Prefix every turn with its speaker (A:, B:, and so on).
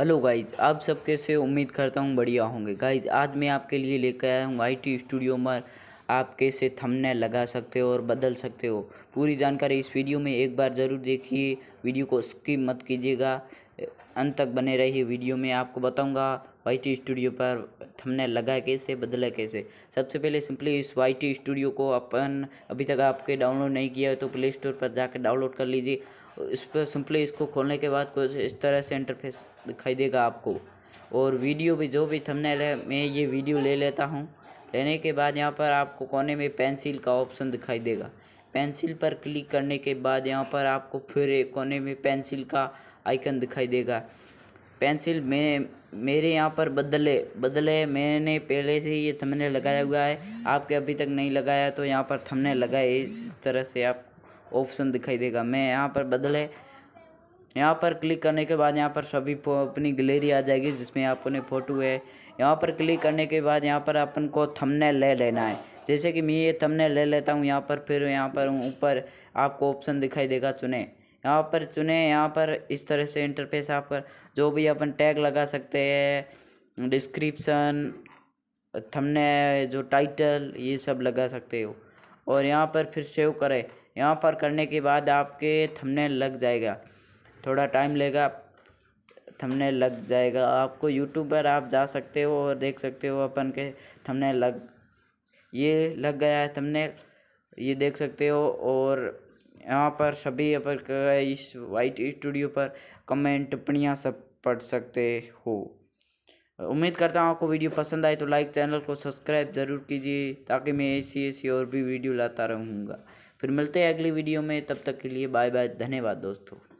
A: hello guys आप सब कैसे उम्मीद करता हूँ बढ़िया होंगे गाइज आज मैं आपके लिए लेकर आया हूँ टी स्टूडियो में आप कैसे थमने लगा सकते हो और बदल सकते हो पूरी जानकारी इस वीडियो में एक बार ज़रूर देखिए वीडियो को स्किप मत कीजिएगा अंत तक बने रहिए वीडियो में आपको बताऊँगा टी स्टूडियो पर हमने लगा कैसे बदला कैसे सबसे पहले सिंपली इस वाई टी स्टूडियो को अपन अभी तक आपके डाउनलोड नहीं किया है तो प्ले स्टोर पर जाकर डाउनलोड कर लीजिए इस पर सिंपली इसको खोलने के बाद कुछ इस तरह से इंटरफेस दिखाई देगा आपको और वीडियो भी जो भी थंबनेल है मैं ये वीडियो ले लेता हूँ लेने के बाद यहाँ पर आपको कोने में पेंसिल का ऑप्शन दिखाई देगा पेंसिल पर क्लिक करने के बाद यहाँ पर आपको फिर एक कोने में पेंसिल का आइकन दिखाई देगा पेंसिल में मेरे यहाँ पर बदले बदले मैंने पहले से ही ये थमने लगाया हुआ है आपके अभी तक नहीं लगाया तो यहाँ पर थमने लगाए इस तरह से आप ऑप्शन दिखाई देगा मैं यहाँ पर बदले यहाँ पर क्लिक करने के बाद यहाँ पर सभी अपनी गलेरी आ जाएगी जिसमें आपने फ़ोटो है यहाँ पर क्लिक करने के बाद यहाँ पर अपन को थमने ले लेना है जैसे कि मैं ये थमने ले लेता हूँ यहाँ पर फिर यहाँ पर ऊपर आपको ऑप्शन दिखाई देगा चुने यहाँ पर चुने यहाँ पर इस तरह से इंटरफेस आप कर जो भी अपन टैग लगा सकते हैं डिस्क्रिप्शन थमने जो टाइटल ये सब लगा सकते हो और यहाँ पर फिर सेव करें यहाँ पर करने के बाद आपके थमने लग जाएगा थोड़ा टाइम लेगा थमने लग जाएगा आपको यूट्यूब पर आप जा सकते हो और देख सकते हो अपन के थमने लग ये लग गया है थमने ये देख सकते हो और यहाँ पर सभी अपर इस वाइट स्टूडियो पर कमेंट टिप्पणियाँ सब पढ़ सकते हो उम्मीद करता हूँ आपको वीडियो पसंद आए तो लाइक चैनल को सब्सक्राइब ज़रूर कीजिए ताकि मैं ऐसी ऐसी और भी वीडियो लाता रहूँगा फिर मिलते हैं अगली वीडियो में तब तक के लिए बाय बाय धन्यवाद दोस्तों